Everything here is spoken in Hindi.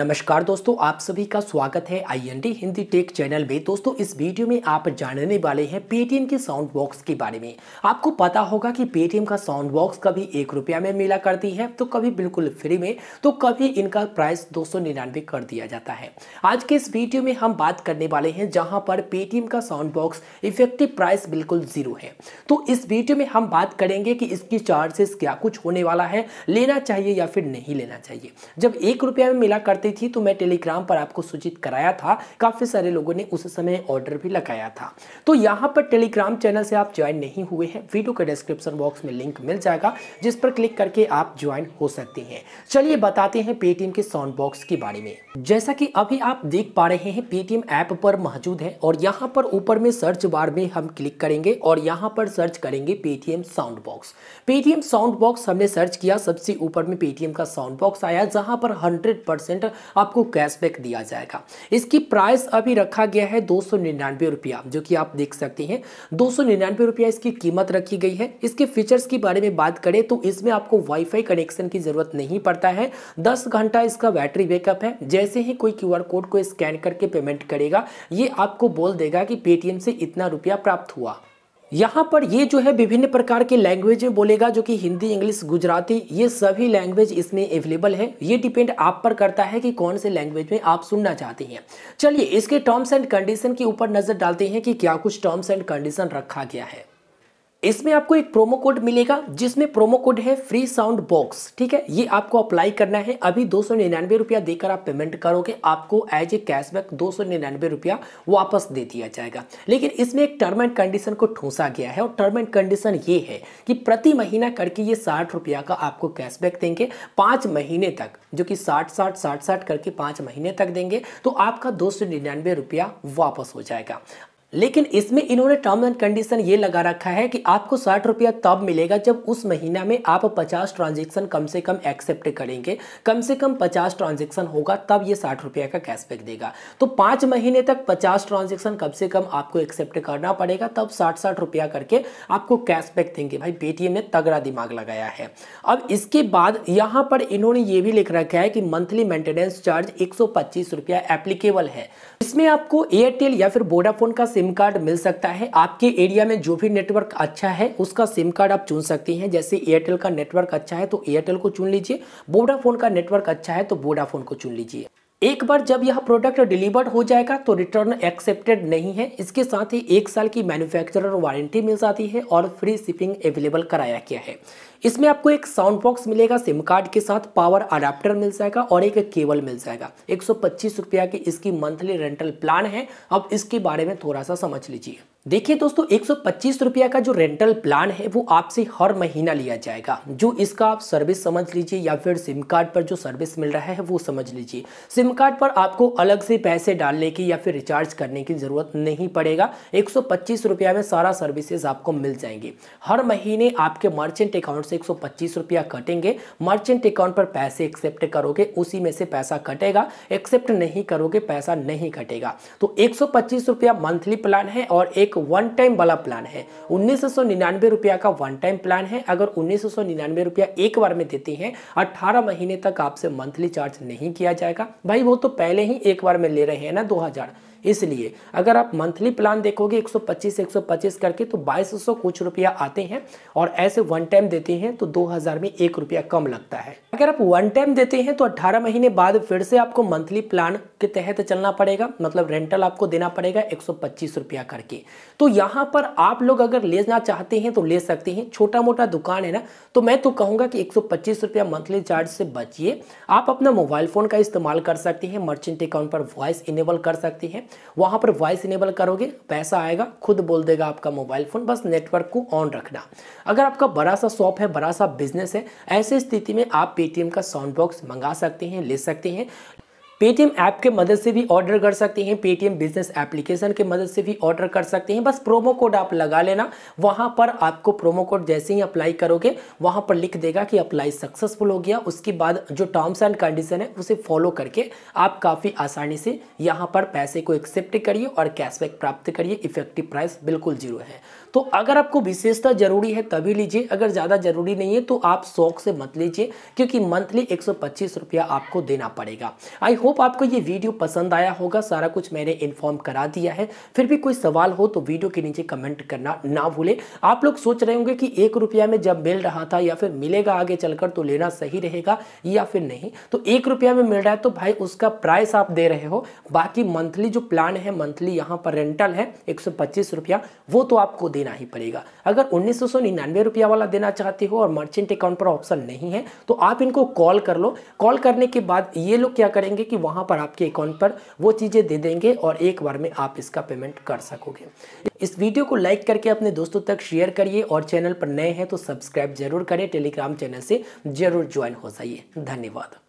नमस्कार दोस्तों आप सभी का स्वागत है आईएनटी हिंदी टेक चैनल में दोस्तों इस वीडियो में आप जानने वाले हैं पेटीएम के साउंड बॉक्स के बारे में आपको पता होगा कि पेटीएम का साउंड बॉक्स कभी एक रुपया में मिला करती है तो कभी बिल्कुल फ्री में तो कभी इनका प्राइस दो कर दिया जाता है आज के इस वीडियो में हम बात करने वाले हैं जहाँ पर पेटीएम का साउंड बॉक्स इफेक्टिव प्राइस बिल्कुल जीरो है तो इस वीडियो में हम बात करेंगे कि इसकी चार्जेस क्या कुछ होने वाला है लेना चाहिए या फिर नहीं लेना चाहिए जब एक रुपया में मिला करते करती थी तो मैं टेलीग्राम पर आपको सूचित कराया था काफ़ी सारे लोगों ने उस समय ऑर्डर भी लगाया था तो यहाँ पर टेलीग्राम चैनल से आप ज्वाइन नहीं हुए हैं वीडियो के डिस्क्रिप्शन बॉक्स में लिंक मिल जाएगा जिस पर क्लिक करके आप ज्वाइन हो सकते हैं चलिए बताते हैं पेटीएम के साउंड बॉक्स के बारे में जैसा की अभी आप देख पा रहे हैं पेटीएम ऐप पर मौजूद है और यहाँ पर ऊपर में सर्च बार में हम क्लिक करेंगे और यहाँ पर सर्च करेंगे Paytm sound box Paytm sound box हमने सर्च किया सबसे ऊपर में पेटीएम का साउंड बॉक्स आया जहां पर 100 परसेंट आपको कैशबैक दिया जाएगा इसकी प्राइस अभी रखा गया है दो सौ जो कि आप देख सकते हैं दो सौ इसकी कीमत रखी गई है इसके फीचर्स के बारे में बात करें तो इसमें आपको वाईफाई कनेक्शन की ज़रूरत नहीं पड़ता है दस घंटा इसका बैटरी बैकअप है जैसे ही कोई क्यू कोड को स्कैन करके पेमेंट करेगा ये आपको बोल देगा कि पेटीएम से इतना रुपया प्राप्त हुआ यहाँ पर ये जो है विभिन्न प्रकार के लैंग्वेज में बोलेगा जो कि हिंदी इंग्लिश गुजराती ये सभी लैंग्वेज इसमें अवेलेबल है ये डिपेंड आप पर करता है कि कौन से लैंग्वेज में आप सुनना चाहते हैं चलिए इसके टर्म्स एंड कंडीशन के ऊपर नज़र डालते हैं कि क्या कुछ टर्म्स एंड कंडीशन रखा गया है इसमें आपको एक प्रोमो कोड मिलेगा जिसमें प्रोमो कोड है फ्री साउंड बॉक्स ठीक है ये आपको अप्लाई करना है अभी दो सौ निन्यानवे रुपया देकर आप पेमेंट करोगे आपको एज ए कैशबैक दो सौ निन्यानवे रुपया वापस दे दिया जाएगा लेकिन इसमें एक टर्म एंड कंडीशन को ठूंसा गया है और टर्म एंड कंडीशन ये है कि प्रति महीना करके ये साठ रुपया का आपको कैशबैक देंगे पाँच महीने तक जो कि साठ साठ साठ साठ करके पाँच महीने तक देंगे तो आपका दो सौ निन्यानवे रुपया वापस हो जाएगा लेकिन इसमें इन्होंने टर्म एंड कंडीशन ये लगा रखा है कि आपको साठ रुपया तब मिलेगा जब उस महीना में आप पचास ट्रांजेक्शन कम से कम एक्सेप्ट करेंगे कम से कम पचास ट्रांजेक्शन होगा तब ये साठ रुपया का कैशबैक देगा तो पाँच महीने तक पचास ट्रांजेक्शन कम से कम आपको एक्सेप्ट करना पड़ेगा तब साठ साठ रुपया करके आपको कैशबैक देंगे भाई पेटीएम ने तगड़ा दिमाग लगाया है अब इसके बाद यहाँ पर इन्होंने ये भी लिख रखा है कि मंथली मेंटेनेंस चार्ज एक रुपया एप्लीकेबल है इसमें आपको एयरटेल या फिर वोडाफोन का सिम कार्ड मिल सकता है आपके एरिया में जो भी नेटवर्क अच्छा है उसका सिम कार्ड आप चुन सकते हैं जैसे एयरटेल का नेटवर्क अच्छा है तो एयरटेल को चुन लीजिए वोडाफोन का नेटवर्क अच्छा है तो वोडाफोन को चुन लीजिए एक बार जब यह प्रोडक्ट डिलीवर्ड हो जाएगा तो रिटर्न एक्सेप्टेड नहीं है इसके साथ ही एक साल की मैन्युफैक्चरर वारंटी मिल जाती है और फ्री शिपिंग अवेलेबल कराया गया है इसमें आपको एक साउंड बॉक्स मिलेगा सिम कार्ड के साथ पावर अडाप्टर मिल जाएगा और एक केबल मिल जाएगा एक रुपया की इसकी मंथली रेंटल प्लान है अब इसके बारे में थोड़ा सा समझ लीजिए देखिए दोस्तों एक रुपया का जो रेंटल प्लान है वो आपसे हर महीना लिया जाएगा जो इसका आप सर्विस समझ लीजिए या फिर सिम कार्ड पर जो सर्विस मिल रहा है वो समझ लीजिए सिम कार्ड पर आपको अलग से पैसे डालने की या फिर रिचार्ज करने की ज़रूरत नहीं पड़ेगा एक रुपया में सारा सर्विसेज आपको मिल जाएंगे हर महीने आपके मर्चेंट अकाउंट से एक रुपया कटेंगे मर्चेंट अकाउंट पर पैसे एक्सेप्ट करोगे उसी में से पैसा कटेगा एक्सेप्ट नहीं करोगे पैसा नहीं कटेगा तो एक रुपया मंथली प्लान है और एक वन टाइम वाला प्लान है उन्नीस रुपया का वन टाइम प्लान है अगर उन्नीस रुपया एक बार में देते हैं अट्ठारह महीने तक आपसे मंथली चार्ज नहीं किया जाएगा भाई वो तो पहले ही एक बार में ले रहे हैं ना दो इसलिए अगर आप मंथली प्लान देखोगे 125 से 125 करके तो 2200 कुछ रुपया आते हैं और ऐसे वन टाइम देते हैं तो 2000 में एक रुपया कम लगता है अगर आप वन टाइम देते हैं तो 18 महीने बाद फिर से आपको मंथली प्लान के तहत चलना पड़ेगा मतलब रेंटल आपको देना पड़ेगा एक रुपया करके तो यहाँ पर आप लोग अगर लेना चाहते हैं तो ले सकते हैं छोटा मोटा दुकान है ना तो मैं तो कहूँगा कि एक रुपया मंथली चार्ज से बचिए आप अपना मोबाइल फ़ोन का इस्तेमाल कर सकते हैं मर्चेंट अकाउंट पर वॉइस इनेबल कर सकते हैं वहां पर वॉइस इनेबल करोगे पैसा आएगा खुद बोल देगा आपका मोबाइल फ़ोन बस नेटवर्क को ऑन रखना अगर आपका बड़ा सा शॉप है बड़ा सा बिजनेस है ऐसे स्थिति में आप पेटीएम का साउंड बॉक्स मंगा सकते हैं ले सकते हैं पेटीएम ऐप के मदद से भी ऑर्डर कर सकते हैं पेटीएम बिजनेस एप्लीकेशन के मदद से भी ऑर्डर कर सकते हैं बस प्रोमो कोड आप लगा लेना वहाँ पर आपको प्रोमो कोड जैसे ही अप्लाई करोगे वहाँ पर लिख देगा कि अप्लाई सक्सेसफुल हो गया उसके बाद जो टर्म्स एंड कंडीशन है उसे फॉलो करके आप काफ़ी आसानी से यहाँ पर पैसे को एक्सेप्ट करिए और कैशबैक प्राप्त करिए इफेक्टिव प्राइस बिल्कुल जीरो है तो अगर आपको विशेषता ज़रूरी है तभी लीजिए अगर ज़्यादा ज़रूरी नहीं है तो आप शौक से मत लीजिए क्योंकि मंथली एक आपको देना पड़ेगा आई होप होप आपको ये वीडियो पसंद आया होगा सारा कुछ मैंने इन्फॉर्म करा दिया है फिर भी कोई सवाल हो तो वीडियो के नीचे कमेंट करना ना भूले आप लोग सोच रहे होंगे कि एक रुपया में जब मिल रहा था या फिर मिलेगा आगे चलकर तो लेना सही रहेगा या फिर नहीं तो एक रुपया में मिल रहा है तो भाई उसका प्राइस आप दे रहे हो बाकी मंथली जो प्लान है मंथली यहाँ पर रेंटल है एक रुपया वो तो आपको देना ही पड़ेगा अगर उन्नीस रुपया वाला देना चाहते हो और मर्चेंट अकाउंट पर ऑप्शन नहीं है तो आप इनको कॉल कर लो कॉल करने के बाद ये लोग क्या करेंगे कि वहाँ पर आपके अकाउंट पर वो चीज़ें दे देंगे और एक बार में आप इसका पेमेंट कर सकोगे इस वीडियो को लाइक करके अपने दोस्तों तक शेयर करिए और चैनल पर नए हैं तो सब्सक्राइब जरूर करें टेलीग्राम चैनल से जरूर ज्वाइन हो जाइए धन्यवाद